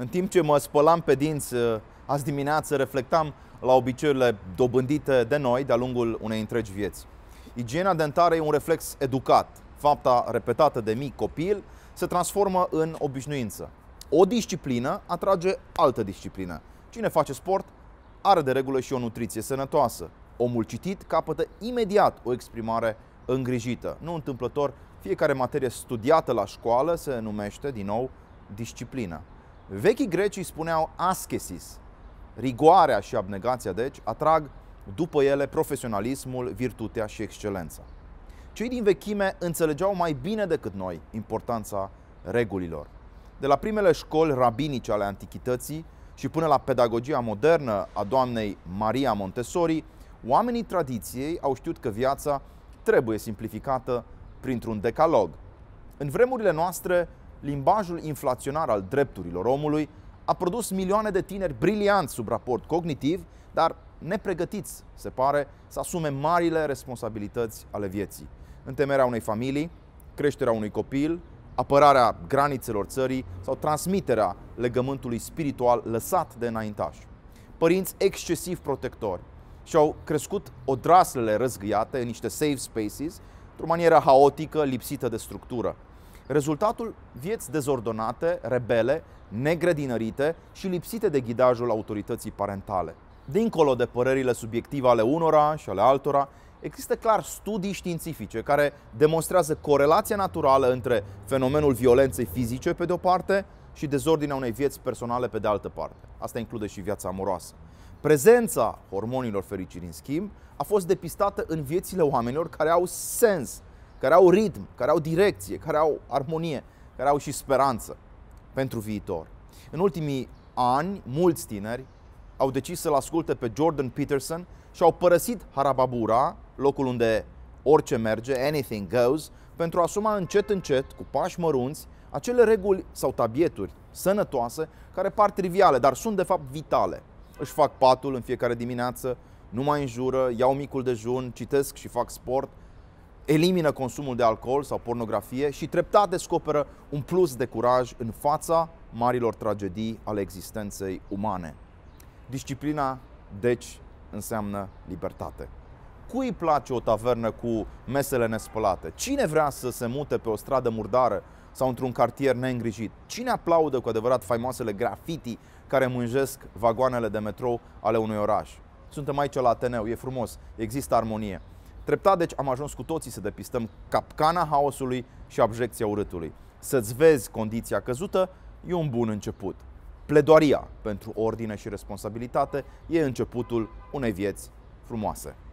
În timp ce mă spălam pe dinți uh, azi dimineață, reflectam la obiceiurile dobândite de noi de-a lungul unei întregi vieți. Igiena dentară e un reflex educat. Fapta repetată de mic copil se transformă în obișnuință. O disciplină atrage altă disciplină. Cine face sport are de regulă și o nutriție sănătoasă. Omul citit capătă imediat o exprimare îngrijită. Nu întâmplător, fiecare materie studiată la școală se numește, din nou, disciplină. Vechii greci spuneau ascesis. Rigoarea și abnegația, deci, atrag după ele profesionalismul, virtutea și excelența. Cei din vechime înțelegeau mai bine decât noi importanța regulilor. De la primele școli rabinice ale antichității și până la pedagogia modernă a doamnei Maria Montessori, oamenii tradiției au știut că viața trebuie simplificată printr-un decalog. În vremurile noastre, limbajul inflaționar al drepturilor omului a produs milioane de tineri brilianți sub raport cognitiv, dar nepregătiți, se pare, să asume marile responsabilități ale vieții. Întemerea unei familii, creșterea unui copil, apărarea granițelor țării sau transmiterea legământului spiritual lăsat de înaintași. Părinți excesiv protectori și-au crescut odraslele răzgâiate în niște safe spaces, într-o manieră haotică, lipsită de structură. Rezultatul vieți dezordonate, rebele, negrădinărite și lipsite de ghidajul autorității parentale. Dincolo de părerile subiective ale unora și ale altora, există clar studii științifice care demonstrează corelația naturală între fenomenul violenței fizice pe de o parte și dezordinea unei vieți personale pe de altă parte. Asta include și viața amoroasă. Prezența hormonilor fericirii, în schimb, a fost depistată în viețile oamenilor care au sens, care au ritm, care au direcție, care au armonie, care au și speranță pentru viitor. În ultimii ani, mulți tineri au decis să-l asculte pe Jordan Peterson și au părăsit Harababura, locul unde orice merge, anything goes, pentru a asuma încet încet, cu pași mărunți, acele reguli sau tabieturi sănătoase care par triviale, dar sunt de fapt vitale. Își fac patul în fiecare dimineață, nu mai înjură, iau micul dejun, citesc și fac sport, elimină consumul de alcool sau pornografie și treptat descoperă un plus de curaj în fața marilor tragedii ale existenței umane. Disciplina, deci, înseamnă libertate. Cui place o tavernă cu mesele nespălate? Cine vrea să se mute pe o stradă murdară sau într-un cartier neîngrijit? Cine aplaudă cu adevărat faimoasele grafiti care mânjesc vagoanele de metrou ale unui oraș? Suntem aici la Ateneu, e frumos, există armonie. Treptat, deci, am ajuns cu toții să depistăm capcana haosului și abjecția urâtului. Să-ți vezi condiția căzută e un bun început. Pledoaria pentru ordine și responsabilitate e începutul unei vieți frumoase.